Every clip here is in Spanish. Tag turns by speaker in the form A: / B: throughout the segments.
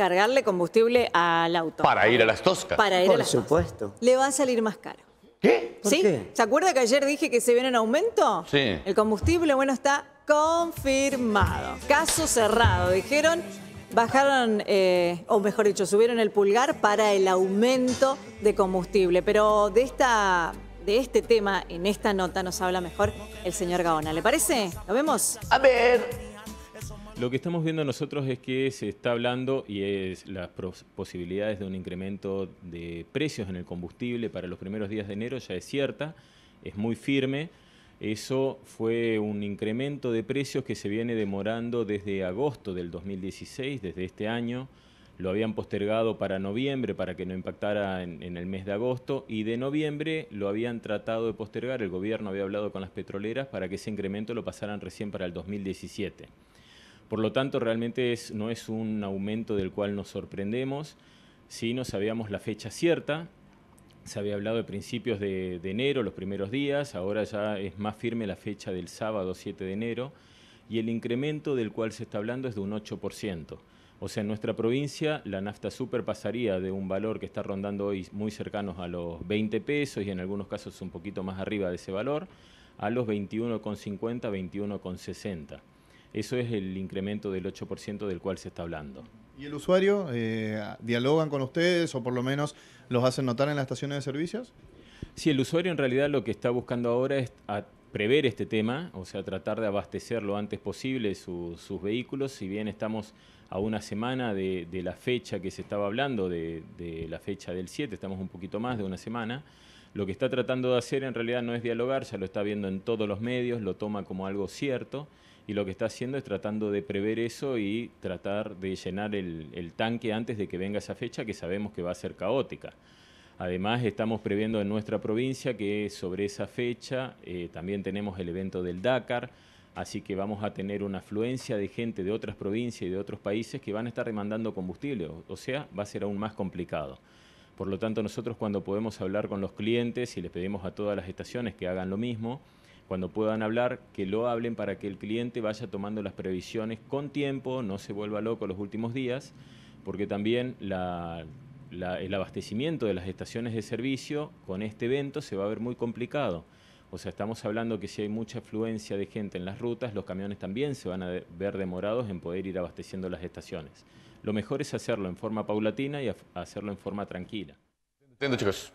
A: cargarle combustible al auto. Para ir a las toscas. Para ir a las Por supuesto. Le va a salir más caro. ¿Qué? ¿Sí? Qué? sí se acuerda que ayer dije que se viene en aumento? Sí. El combustible, bueno, está confirmado. Caso cerrado. Dijeron, bajaron, eh, o mejor dicho, subieron el pulgar para el aumento de combustible. Pero de esta de este tema en esta nota nos habla mejor el señor Gaona. ¿Le parece? ¿Lo vemos? A ver.
B: Lo que estamos viendo nosotros es que se está hablando y es las posibilidades de un incremento de precios en el combustible para los primeros días de enero ya es cierta, es muy firme. Eso fue un incremento de precios que se viene demorando desde agosto del 2016, desde este año. Lo habían postergado para noviembre para que no impactara en, en, el mes de agosto y de noviembre lo habían tratado de postergar. El gobierno había hablado con las petroleras para que ese incremento lo pasaran recién para el 2017. Por lo tanto, realmente no es un aumento del cual nos sorprendemos. Si no sabíamos la fecha cierta. Se había hablado de principios de, de, enero, los primeros días. Ahora ya es más firme la fecha del sábado 7 de enero. Y el incremento del cual se está hablando es de un 8%. O sea, en nuestra provincia la nafta super pasaría de un valor que está rondando hoy muy cercanos a los 20 pesos y en algunos casos un poquito más arriba de ese valor, a los 21,50, 21,60 eso es el incremento del 8% del cual se está hablando. ¿Y el usuario? Eh, ¿Dialogan con ustedes o por lo menos los hacen notar en las estaciones de servicios? Sí, el usuario en realidad lo que está buscando ahora es prever este tema, o sea, tratar de abastecer lo antes posible sus vehículos, si bien estamos a una semana de, la fecha que se estaba hablando, de, de, la fecha del 7, estamos un poquito más de una semana, lo que está tratando de hacer en realidad no es dialogar, ya lo está viendo en todos los medios, lo toma como algo cierto, y lo que está haciendo es tratando de prever eso y tratar de llenar el, tanque antes de que venga esa fecha que sabemos que va a ser caótica. Además, estamos previendo en nuestra provincia que sobre esa fecha eh, también tenemos el evento del Dakar, así que vamos a tener una afluencia de gente de otras provincias y de otros países que van a estar demandando combustible, o sea, va a ser aún más complicado. Por lo tanto, nosotros cuando podemos hablar con los clientes y les pedimos a todas las estaciones que hagan lo mismo, cuando puedan hablar, que lo hablen para que el cliente vaya tomando las previsiones con tiempo, no se vuelva loco los últimos días, porque también el abastecimiento de las estaciones de servicio con este evento se va a ver muy complicado. O sea, estamos hablando que si hay mucha afluencia de gente en las rutas, los camiones también se van a ver demorados en poder ir abasteciendo las estaciones. Lo mejor es hacerlo en forma paulatina y hacerlo en forma tranquila. Entiendo, chicos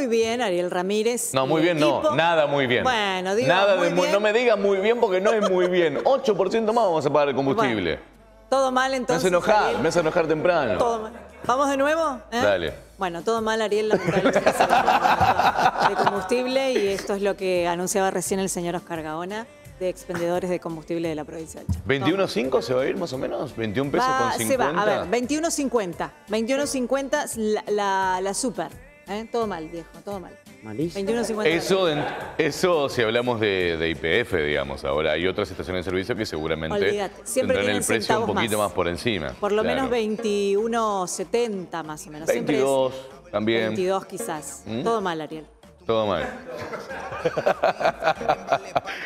A: muy bien, Ariel Ramírez. No, muy bien no, nada muy bien. Bueno, diga bien. No
B: me diga muy bien porque no es muy bien. 8% más vamos a pagar el combustible.
A: todo mal entonces. Me hace enojar,
B: me hace enojar temprano. Todo
A: mal. ¿Vamos de nuevo? ¿Eh? Dale. Bueno, todo mal, Ariel, lamentablemente de combustible y esto es lo que anunciaba recién el señor Oscar Gaona de expendedores de combustible de la provincia de Chaco.
B: ¿21.5 se va a ir más o menos? ¿21 pesos con 50? va, a ver,
A: 21.50. 21.50 la, la, la super. Ah, todo mal, viejo, todo mal.
B: Malísimo. 21.50. Eso, si hablamos de, IPF, digamos, ahora hay otras estaciones de servicio que seguramente siempre tendrán el precio un poquito más. por encima. Por lo menos
A: 21.70 más o menos. 22
B: también. 22 quizás. ¿Mm? Todo mal, Ariel. Todo mal.